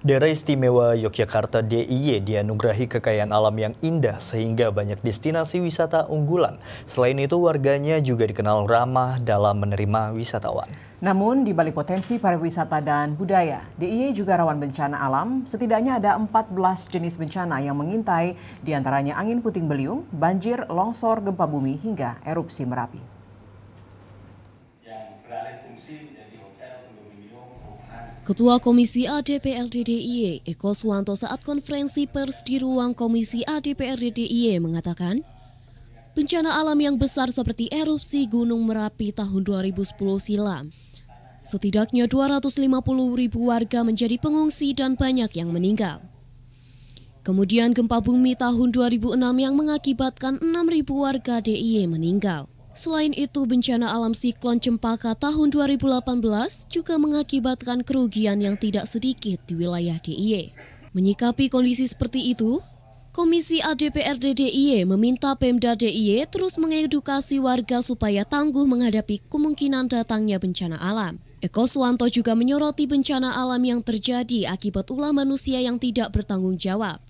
Daerah istimewa Yogyakarta DIY dianugerahi kekayaan alam yang indah sehingga banyak destinasi wisata unggulan. Selain itu warganya juga dikenal ramah dalam menerima wisatawan. Namun di balik potensi pariwisata dan budaya, DIY juga rawan bencana alam. Setidaknya ada 14 jenis bencana yang mengintai, diantaranya angin puting beliung, banjir, longsor, gempa bumi, hingga erupsi Merapi. Ketua Komisi ADPRD DIY e, Eko Suwanto saat konferensi pers di ruang Komisi ADPRD DIY e mengatakan, bencana alam yang besar seperti erupsi Gunung Merapi tahun 2010 silam, setidaknya 250 ribu warga menjadi pengungsi dan banyak yang meninggal. Kemudian gempa bumi tahun 2006 yang mengakibatkan 6.000 warga DIY e meninggal. Selain itu, bencana alam siklon Cempaka tahun 2018 juga mengakibatkan kerugian yang tidak sedikit di wilayah DIY. Menyikapi kondisi seperti itu, Komisi ADPRD DIY meminta Pemda DIY terus mengedukasi warga supaya tangguh menghadapi kemungkinan datangnya bencana alam. Eko Suwanto juga menyoroti bencana alam yang terjadi akibat ulah manusia yang tidak bertanggung jawab.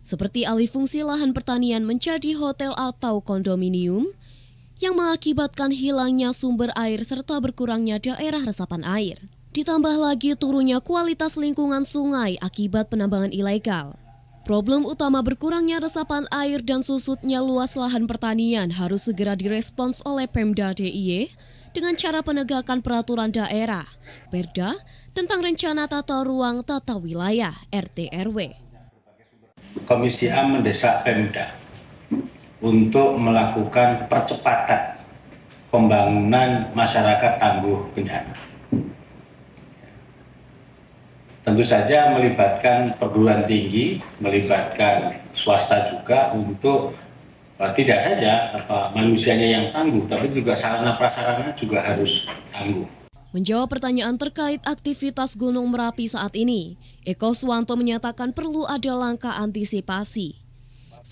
Seperti alih fungsi lahan pertanian menjadi hotel atau kondominium, yang mengakibatkan hilangnya sumber air serta berkurangnya daerah resapan air. Ditambah lagi turunnya kualitas lingkungan sungai akibat penambangan ilegal. Problem utama berkurangnya resapan air dan susutnya luas lahan pertanian harus segera direspons oleh Pemda DIY e dengan cara penegakan peraturan daerah, Perda, tentang rencana tata ruang tata wilayah (RTRW). Komisi A mendesak Pemda untuk melakukan percepatan pembangunan masyarakat tangguh bencana. Tentu saja melibatkan perguruan tinggi, melibatkan swasta juga untuk eh, tidak saja apa, manusianya yang tangguh, tapi juga sarana prasarana juga harus tangguh. Menjawab pertanyaan terkait aktivitas Gunung Merapi saat ini, Eko Suwanto menyatakan perlu ada langkah antisipasi.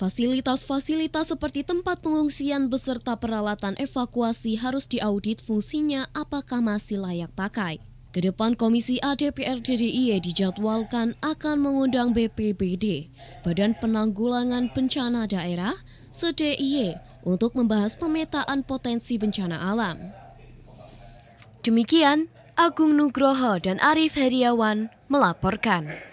Fasilitas-fasilitas seperti tempat pengungsian beserta peralatan evakuasi harus diaudit fungsinya apakah masih layak pakai. Kedepan Komisi ADPR DDIE dijadwalkan akan mengundang BPBD, Badan Penanggulangan Bencana Daerah, SDIE, untuk membahas pemetaan potensi bencana alam. Demikian, Agung Nugroho dan Arif Heriawan melaporkan.